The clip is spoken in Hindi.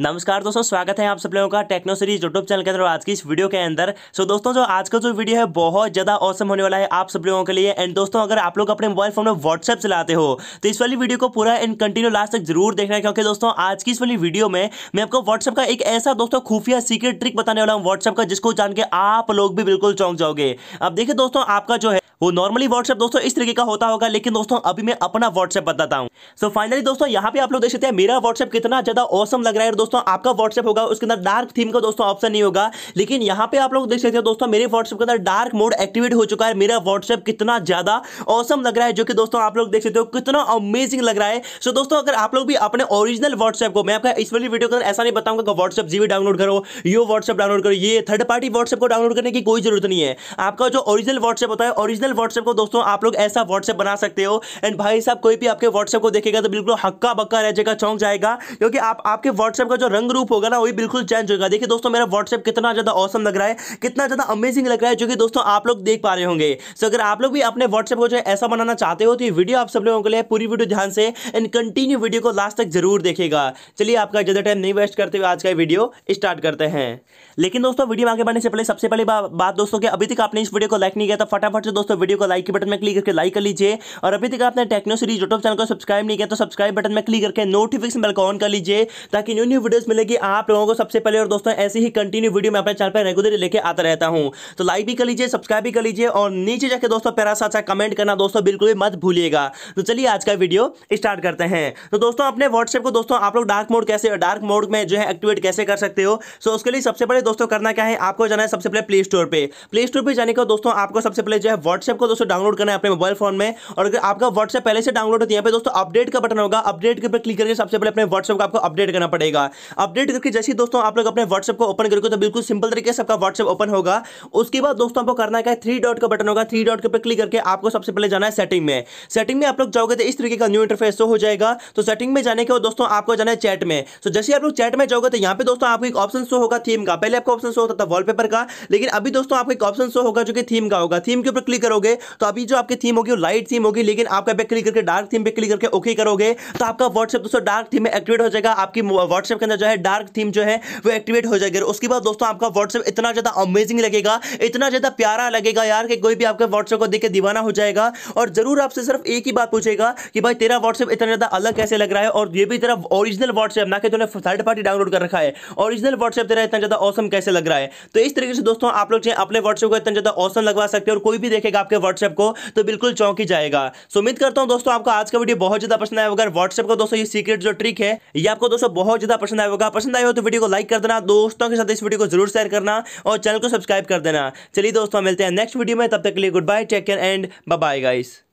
नमस्कार दोस्तों स्वागत है आप सब लोगों का टेक्नो सीरीज यूट्यूब चैनल के अंदर आज की इस वीडियो के अंदर सो दोस्तों जो आज का जो वीडियो है बहुत ज्यादा औसम होने वाला है आप सब लोगों के लिए एंड दोस्तों अगर आप लोग अपने मोबाइल फोन में व्हाट्सएप चलाते हो तो इस वाली वीडियो को पूरा एंड कंटिन्यू लास्ट तक जरूर देखना क्योंकि दोस्तों आज की इस वाली वीडियो में मैं आपको व्हाट्सएप का एक ऐसा दोस्तों खुफिया सीक्रेट ट्रिक बताने वाला हूँ व्हाट्सएप का जिसको जान के आप लोग भी बिल्कुल चौंक जाओगे अब देखिए दोस्तों आपका जो है वो नॉर्मली व्हाट्सएप दोस्तों इस तरीके का होता होगा लेकिन दोस्तों अभी मैं अपना व्हाट्सएप बताता हूँ सो फाइनली दोस्तों यहाँ पे आप लोग देख सकते हैं मेरा व्हाट्सएप कितना ज्यादा औसम लग रहा है दोस्तों आपका व्हाट्सएप होगा उसके अंदर डार्क थीम का दोस्तों ऑप्शन नहीं होगा लेकिन यहाँ पे आप लोग देख सकते हो दोस्तों मेरे व्हाट्सएप के अंदर डार्क मोड एक्टिवेट हो चुका है मेरा व्हाट्सएप कितना ज्यादा औसम लग रहा है जो कि दोस्तों आप लोग देख सकते हो कितना अमेजिंग लग रहा है सो दोस्तों अगर आप लोग भी अपने ओरिजिनल व्हाट्सएप को मैं आपका इस वाली वीडियो के अंदर ऐसा नहीं बताऊंगा कि व्हाट्सएप जीबी डाउनलोड करो यो व्हाट्सएप डाउनलोड करो ये थर्ड पार्टी व्हाट्सएप को डाउनलोड करने की कोई जरूरत नहीं है आपका जो ओरिजिनल व्हाट्सएप होता है ओरिजिनल व्हाट्सएप को दोस्तों आप लोग ऐसा व्हाट्सएप बना सकते हो एंड भाई साहब कोई भी आपके व्हाट्सएप को देखेगा तो बिल्कुल हक्का बक्का रह जाएगा चौंक जाएगा क्योंकि आप आपके व्हाट्सएप का जो रंग रूप होगा ना वही बिल्कुल चेंज होगा देखिए दोस्तों मेरा व्हाट्सएप कितना ज़्यादा औसम लग रहा है कितना ज़्यादा अमेजिंग लग रहा है जो कि दोस्तों आप लोग देख पा रहे होंगे सो अगर आप लोग भी अपने व्हाट्सएप को जो ऐसा बनाना चाहते हो तो ये वीडियो आप सब लोगों के लिए पूरी वीडियो ध्यान से एंड कंटिन्यू वीडियो को लास्ट तक जरूर देखेगा चलिए आपका ज़्यादा टाइम नहीं वेस्ट करते हुए आज का वीडियो स्टार्ट करते हैं लेकिन दोस्तों वीडियो आगे बढ़ने से पहले सबसे पहले बात दोस्तों की अभी तक आपने इस वीडियो को लाइक नहीं किया था तो फटाफट से दोस्तों वीडियो को लाइक के बटन में क्लिक करके लाइक कर लीजिए और अभी तक आपने टेक्नो सीरीज यूट्यूब चैनल को सब्सक्राइब नहीं किया तो सब्सक्राइब बटन में क्लिक करके नोटिफिकेशन बेल को ऑन कर लीजिए ताकि न्यू न्यू वीडियोस मिलेगी आप लोगों को सबसे पहले और दोस्तों ऐसी ही कंटिन्यू वीडियो मैं अपने चैनल पर रेगुलर लेके आता रहता हूँ तो लाइक भी कर लीजिए सब्सक्राइब भी कर लीजिए और नीचे जाकर दोस्तों प्यारा सा अच्छा कमेंट करना दोस्तों बिल्कुल भी मत भूलिएगा तो चलिए आज का वीडियो स्टार्ट करते हैं तो दोस्तों अपने व्हाट्सएप को दोस्तों आप लोग डार्क मोड कैसे डार्क मोड में जो है एक्टिवेट कैसे कर सकते हो सो उसके लिए सबसे पहले दोस्तों करना क्या है आपको जाना है सबसे पहले प्ले स्टोर पर प्ले स्टोर पर जाने का दोस्तों आपको सबसे पहले जो है व्हाट्सएप को दोस्तों डाउनलोड करना है अपने मोबाइल फोन में और अगर आपका व्हाट्सएप पहले से डाउनलोड होती है यहाँ पर दोस्तों अपडेट का बटन होगा अपडेट के ऊपर क्लिक करके सबसे पहले अपने व्हाट्सएप को आपको अपडेट करना पड़ेगा होगा अपडेट करके जैसे दोस्तों आप लोग अपने व्हाट्सएप को ओपन करोगे तो बिल्कुल सिंपल तरीके से आपका व्हाट्सएप ओपन होगा उसके बाद दोस्तों आपको करना है थ्री डॉट का बटन होगा थ्री डॉट के ऊपर क्लिक करके आपको सबसे पहले जाना है सेटिंग में सेटिंग में आप लोग जाओगे तो इस तरीके का न्यू इंटरफेस हो जाएगा तो सेटिंग में जाने के बाद दोस्तों आपको जाना है चैट में तो जैसे आप लोग चैट में जाओगे तो यहाँ पे दोस्तों आपको एक ऑप्शन शो होगा थीम का पहले आपको ऑप्शन शो होता था वॉलपेपर का लेकिन अभी दोस्तों आपको एक ऑप्शन शो होगा जो कि थीम का होगा थीम के ऊपर क्लिक करोगे तो अभी जो आपकी थीम होगी लाइट थीम होगी लेकिन आपका पे क्लिक करके डार्क थीम पे क्लिक करके ओके करोगे तो आपका व्हाट्सएप दोस्तों डार्क थीम में एक्टिवेट हो जाएगा आपकी व्हाट्सएप व्हाट्सएप के अंदर जो है डार्क थीम जो है वो एक्टिवेट हो जाएगी उसके बाद दोस्तों आपका व्हाट्सएप इतना ज़्यादा अमेजिंग लगेगा इतना ज़्यादा प्यारा लगेगा यार कि कोई भी आपके व्हाट्सएप को देख के दीवाना हो जाएगा और ज़रूर आपसे सिर्फ एक ही बात पूछेगा कि भाई तेरा व्हाट्सएप इतना ज़्यादा अलग कैसे लग रहा है और ये भी तेरा ओरिजिनल व्हाट्सएप ना कि तुमने थर्ड पार्टी डाउनलोड कर रखा है ओरिजिनल व्हाट्सएप तेरा इतना ज़्यादा औसम कैसे लग रहा है तो इस तरीके से दोस्तों आप लोग अपने व्हाट्सएप को इतना ज़्यादा औसम लगवा सकते हैं और कोई भी देखेगा आपके व्हाट्सएप को तो बिल्कुल चौंक ही जाएगा सो उम्मीद करता हूँ दोस्तों आपको आज का वीडियो बहुत ज़्यादा पसंद आया अगर व्हाट्सएप का दोस्तों ये सीक्रेट जो ट्रिक है ये आपको दोस्तों बहुत ज़्यादा पसंद आया होगा पसंद आया हो तो वीडियो को लाइक कर देना दोस्तों के साथ इस वीडियो को जरूर शेयर करना और चैनल को सब्सक्राइब कर देना चलिए दोस्तों मिलते हैं नेक्स्ट वीडियो में तब तक के लिए good bye take care and bye guys